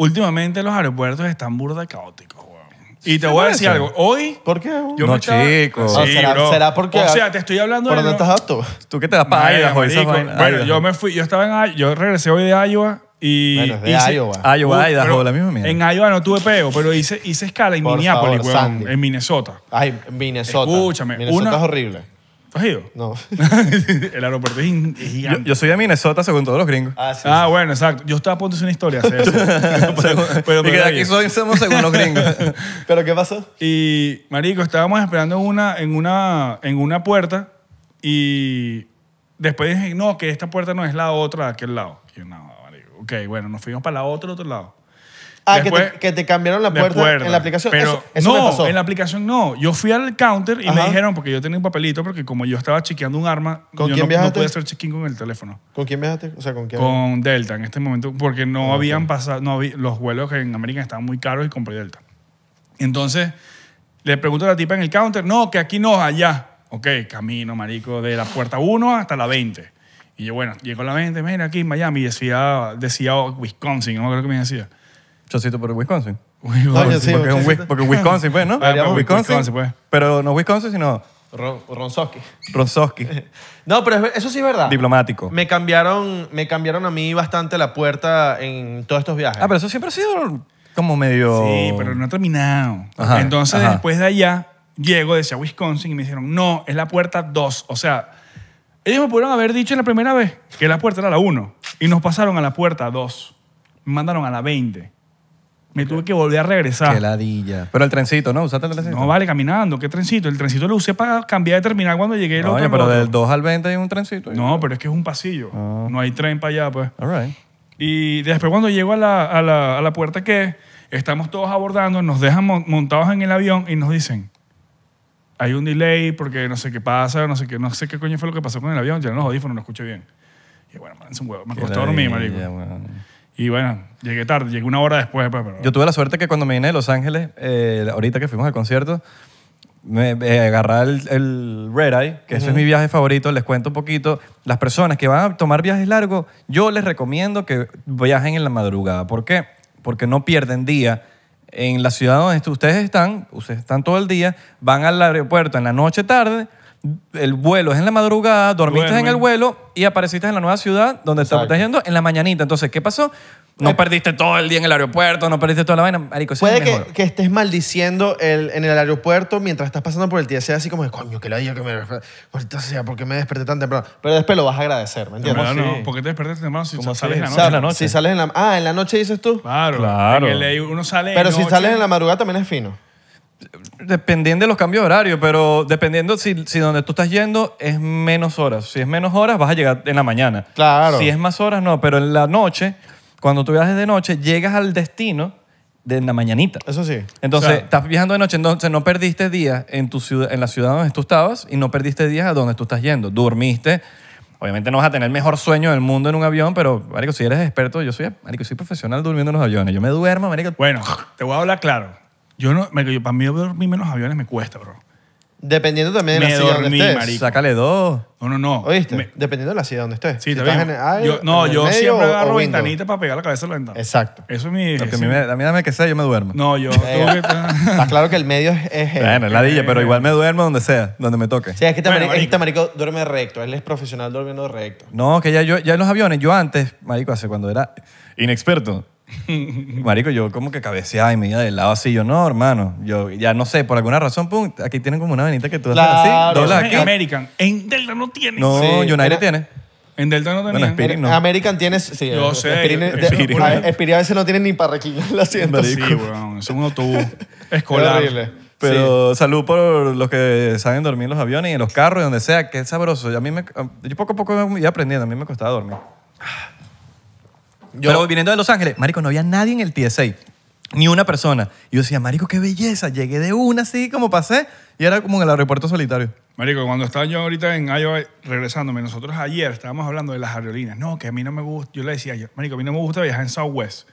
Últimamente los aeropuertos están burda caóticos, weón. Y te voy a decir algo. Hoy. ¿Por qué? Yo no, chicos. Ah, ¿Será- será porque- O sea, te estoy hablando ¿Por dónde estás alto? Tú qué te das para Mira, Idaho, Bueno, yo me fui, yo estaba en yo regresé hoy de Iowa y Bueno, de Iowa. Ah, Iowa, Idaho, la misma mierda. En Iowa no tuve peo, pero hice, hice escala en Minneapolis, favor, en Minnesota. Ay, Minnesota. Escúchame, Minnesota una- es horrible. ¿Has ido? No. el aeropuerto es gigante. yo soy de Minnesota, según todos los gringos. Ah, ah bueno, exacto. Yo estaba a punto de hacer una historia pero, de aquí somos según los gringos. ¿Pero qué pasó? Y, marico, estábamos esperando en una, en una, puerta y después dije, no, que esta puerta no es la otra de aquel lado. Y yo, no, marico, ok, bueno, nos fuimos para la otra, otro lado. Ah, que, te, cambiaron la puerta, en la aplicación. eso, no, me pasó. en la aplicación no. Yo fui al counter y me dijeron, porque yo tenía un papelito, porque como yo estaba chequeando un arma, ¿Con quién no, no podía hacer check con el teléfono. ¿Con quién viajaste? O sea, ¿con quién? Con Delta en este momento, porque no habían pasado, no los vuelos en América estaban muy caros y compré Delta. Entonces, le pregunto a la tipa en el counter, no, que aquí no, allá. Ok, camino, marico, de la puerta 1 hasta la 20. Y yo, bueno, llego a la 20, mira, aquí en Miami, decía, decía Wisconsin, no creo que me decía. Chocito por Wisconsin. porque, es un porque Wisconsin, pues, ¿no? Wisconsin, pues. Pero no Wisconsin, sino Ronsoski. Ronsoski. No, pero eso sí es verdad. diplomático. Me cambiaron, me cambiaron a mí bastante la puerta en todos estos viajes. Ah, pero eso siempre ha sido como medio... Sí, pero no ha terminado. Entonces, después de allá, llego, decía Wisconsin, y me dijeron, no, es la puerta 2. O sea, ellos me pudieron haber dicho en la primera vez que la puerta era la 1. Y nos pasaron a la puerta 2. Me mandaron a la 20. Me tuve que volver a regresar. Qué ladilla. Pero el trencito, ¿no? ¿Usaste el trencito? No, vale, caminando. ¿Qué trencito? El trencito lo usé para cambiar de terminal cuando llegué. No, pero del 2 al 20 hay un trencito. No, pero es que es un pasillo. Ah. No hay tren para allá, pues. All right. Y después cuando llego a la, a la, a la puerta que estamos todos abordando, nos dejan montados en el avión y nos dicen, hay un delay porque no sé qué pasa, no sé qué, no sé qué coño fue lo que pasó con el avión, ya no los audífonos, no escuché bien. Y bueno, es un huevo, me costó dormir, marico. Bueno. Y bueno, llegué tarde, llegué una hora después. Pues, yo tuve la suerte que cuando me vine de Los Ángeles, eh, ahorita que fuimos al concierto, me, eh, agarré el, Red Eye, que ese es mi viaje favorito, les cuento un poquito. Las personas que van a tomar viajes largos, yo les recomiendo que viajen en la madrugada. ¿Por qué? Porque no pierden día. En la ciudad donde ustedes están, ustedes están todo el día, van al aeropuerto en la noche tarde, el vuelo es en la madrugada, dormiste en el vuelo y apareciste en la nueva ciudad donde estás yendo en la mañanita. Entonces, ¿qué pasó? No eh, perdiste todo el día en el aeropuerto, no perdiste toda la vaina. Puede que, estés maldiciendo el- en el aeropuerto mientras estás pasando por el TSA así como, de, coño, que la día que me... Ahorita sea, porque me desperté tan temprano? Pero después lo vas a agradecer, ¿me entiendes? ¿por qué te despertaste temprano si sales en la noche? Ah, en la noche dices tú. Claro, Claro. Pero si sales en la madrugada también es fino. Dependiendo de los cambios de horario, pero dependiendo si, donde tú estás yendo es menos horas. Si es menos horas, vas a llegar en la mañana. Claro. Si es más horas, no. Pero en la noche, cuando tú viajes de noche, llegas al destino de la mañanita. Eso sí. Entonces, estás viajando de noche, entonces no perdiste días en, tu en la ciudad donde tú estabas y no perdiste días a donde tú estás yendo. Durmiste. Obviamente no vas a tener el mejor sueño del mundo en un avión, pero, marico, si eres experto, yo soy, marico, soy profesional durmiendo en los aviones. Yo me duermo, marico. Bueno, te voy a hablar claro. Yo no, yo- para mí dormirme en los aviones me cuesta, bro. Dependiendo también de la ciudad donde estés. marico. Sácale dos. No, no, no. ¿Oíste? Dependiendo de la ciudad donde estés. sí, Si estás en yo, no, yo siempre agarro ventanita para pegar la cabeza a la ventana. Exacto. Eso es mi... Porque a, mí dame que sea, yo me duermo. No, yo Está claro que el medio es... es Bueno, es pero igual me duermo donde sea, donde me toque. Sí, es que este, este, marico, duerme recto. Él es profesional durmiendo recto. No, que ya yo ya en los aviones, yo antes, marico, hace cuando era inexperto, Marico, yo como que cabeceaba y me iba del lado así. Yo, no, hermano. Yo ya no sé, por alguna razón, pum, aquí tienen como una venita que tú haces así. Claro, American. En Delta no tiene. No, United tiene. En Delta no tiene. American tienes. Sí, Yo eh, sé, Spirit, espirí a veces no tiene ni para reclinar el asiento. Sí, weón. Es un autobús escolar. horrible. Pero salud por los que saben dormir en los aviones y en los carros y donde sea, que es sabroso. A mí me, yo poco a poco iba aprendiendo, a mí me costaba dormir. Yo, Pero viniendo de Los Ángeles, marico, no había nadie en el TSA. Ni una persona. Y yo decía, marico, qué belleza. Llegué de una así como pasé y era como en el aeropuerto solitario. Marico, cuando estaba yo ahorita en Iowa regresándome, nosotros ayer estábamos hablando de las aerolíneas. No, que a mí no me gusta. Yo le decía Marico, a mí no me gusta viajar en Southwest.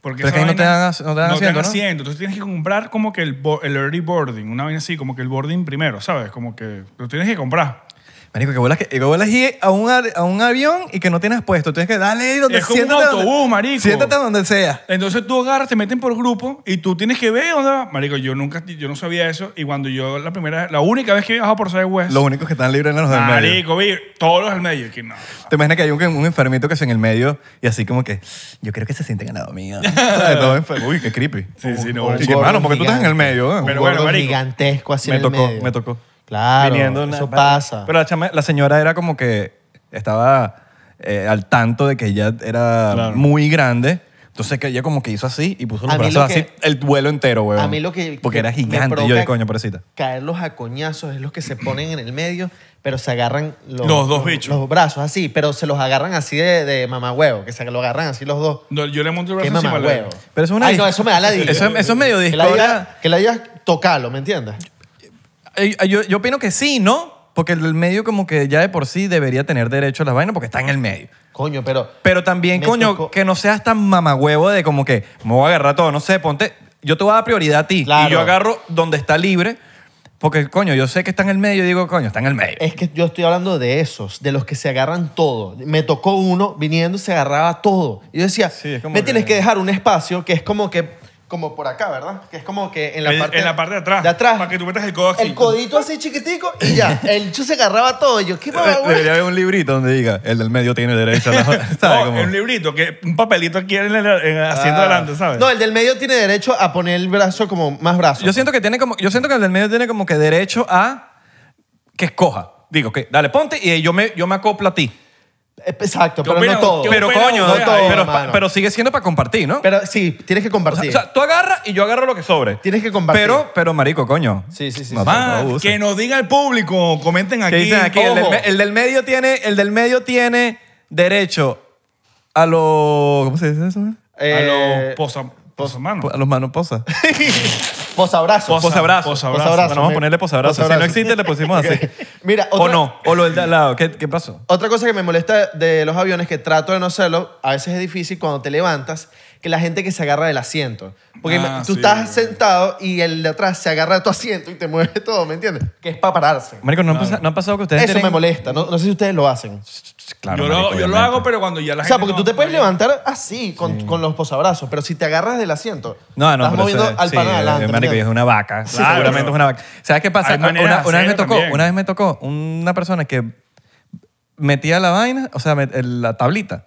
Porque Pero ahí no te dan, no te no asiento, ¿no? Entonces tienes que comprar como que el, el early boarding, una vaina así, como que el boarding primero, ¿sabes? Como que lo tienes que comprar. Marico, que vuelas, que, vuelas y a, un, a un avión y que no tienes puesto. Tienes que darle donde Es como un autobús, donde- marico. Siéntate donde sea. Entonces tú agarras, te meten por grupo y tú tienes que ver dónde va. Marico, yo nunca, yo no sabía eso. Y cuando yo, la primera, la única vez que he viajado por Southwest, Los únicos que están libres eran los del medio. marico, vi todos los del medio. Que Te imaginas que hay un, un enfermito que está en el medio y así como que, yo creo que se siente ganado mío. Uy, qué creepy. Sí, sí, no. Y que, porque tú estás en el medio. Pero bueno, marico. gigantesco así me en el tocó, me tocó. Claro, eso pasa. Pero la, chama- la señora era como que estaba eh, al tanto de que ella era muy grande. Entonces que ella como que hizo así y puso los brazos así el vuelo entero, weón. A mí lo que... Porque era gigante. yo de coño, pobrecita. Caer los acoñazos es los que se ponen en el medio, pero se agarran los, dos bichos. Los brazos así, pero se los agarran así de, de huevo. que se los agarran así los dos. No, yo le monto el brazo encima. Pero eso es una no, eso me da la Eso eso es medio Que la Que la digas, tocalo, ¿me entiendes? Eh, eh, yo, yo opino que sí, ¿no? Porque el medio como que ya de por sí debería tener derecho a la vaina porque está en el medio. Coño, pero... Pero también, coño, que no seas tan mamagüevo de como que me voy a agarrar todo. No sé, ponte... Yo te voy a dar prioridad a ti. Y yo agarro donde está libre porque, coño, yo sé que está en el medio y digo, coño, está en el medio. Es que yo estoy hablando de esos, de los que se agarran todo. Me tocó uno viniendo, se agarraba todo. Y yo decía, me tienes que dejar un espacio que es como que como por acá, ¿verdad? Que es como que en la, parte, en la parte de atrás. De atrás. Para que tú metas el codo así. El codito así chiquitico y ya. El chu se agarraba todo. Yo, ¿qué pasa, eh, güey? Debería haber un librito donde diga, el del medio tiene derecho a ¿sabes? un librito, que un papelito aquí en el, ah. ¿sabes? No, el del medio tiene derecho a poner el brazo como más brazo. Yo siento que tiene como... Yo siento que el del medio tiene como que derecho a que escoja. Digo, que dale, ponte y yo me, yo me acoplo a ti. Exacto, pero no eh, todo. Pero coño, pero, sigue siendo para compartir, ¿no? Pero sí, tienes que compartir. o sea, tú agarras y yo agarro lo que sobre. Tienes que compartir. Pero, pero marico, coño. sí, sí, sí. que nos diga el público, comenten aquí. dicen aquí? El del, medio tiene, el del medio tiene derecho a los, ¿cómo se dice eso? Eh, a los posa, A los manos posa posabrazos posabrazos posabrazos vamos a ponerle posabrazos Si no existe, le pusimos así. Mira, O no, o lo del lado. ¿Qué, ¿Qué, pasó? Otra cosa que me molesta de los aviones, que trato de no hacerlo, a veces es difícil cuando te levantas, que la gente que se agarra del asiento. Porque ah, tú estás sentado y el de atrás se agarra de tu asiento y te mueve todo, ¿me entiendes? Que es para pararse. Marico, ¿no, han ha pasado que ustedes Eso me molesta. No, sé si ustedes lo hacen. Claro, yo, lo, hago, pero cuando ya la gente... O sea, porque tú te puedes levantar así, con, los posabrazos, pero si te agarras del asiento, No, no, estás moviendo al sí, adelante. Marico, es una vaca. Seguramente es una vaca. ¿Sabes qué pasa? Una, vez me tocó, una vez me tocó una persona que metía la vaina, o sea, la tablita,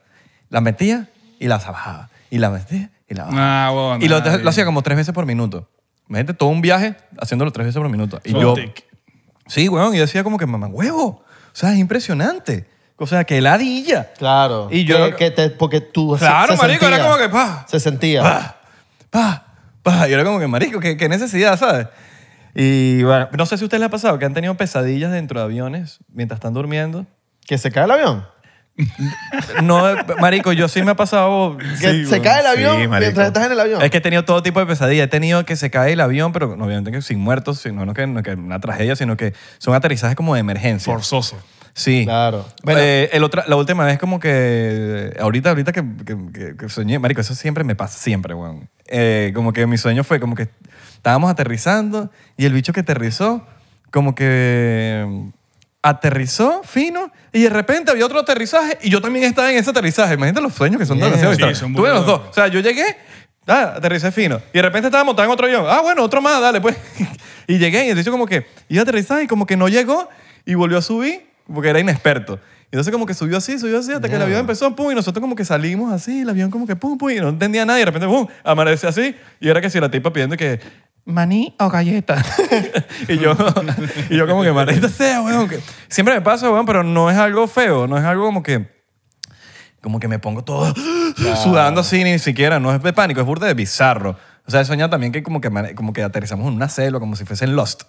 la metía y la bajaba y la y la ah, y lo, hacía como tres veces por minuto. Imagínate todo un viaje haciéndolo tres veces por minuto. Y yo, sí, weón, y decía como que, mamá, huevo. O sea, es impresionante. O sea, que heladilla. Claro. Y yo... Que, porque tú Claro, marico, era como que, pa. Se sentía. Pa, pa, Y era como que, marico, qué, qué necesidad, ¿sabes? Y bueno, no sé si a ustedes les ha pasado que han tenido pesadillas dentro de aviones mientras están durmiendo. ¿Que se cae el avión? No, marico, yo sí me ha pasado... Que se cae el avión mientras estás en el avión. Es que he tenido todo tipo de pesadillas. He tenido que se cae el avión, pero obviamente que sin muertos, sino no que, no que una tragedia, sino que son aterrizajes como de emergencia. Forzoso. Sí. Claro. Eh, la última vez como que... Ahorita, ahorita que, soñé... Marico, eso siempre me pasa, siempre, weón. Eh, como que mi sueño fue como que estábamos aterrizando y el bicho que aterrizó como que aterrizó fino y de repente había otro aterrizaje y yo también estaba en ese aterrizaje. Imagínate los sueños que son tan demasiado sí, Tuve los dos. O sea, yo llegué, ah, aterricé fino y de repente estaba montado en otro avión. Ah, bueno, otro más, dale pues. y llegué y el dicho como que iba a aterrizar y como que no llegó y volvió a subir porque era inexperto. Entonces como que subió así, subió así, hasta que el avión empezó, pum, y nosotros como que salimos así, el avión como que pum, pum, y no entendía nada, y de repente, pum, amanece así, y era que si la tipa pidiendo que maní o galleta. y, yo, y yo como que maldita sea, weón. Que siempre me pasa, weón, pero no es algo feo, no es algo como que como que me pongo todo sudando así, ni siquiera, no es de pánico, es burde de bizarro. O sea, soñado también que como que, como que aterrizamos en una celda, como si fuese en Lost.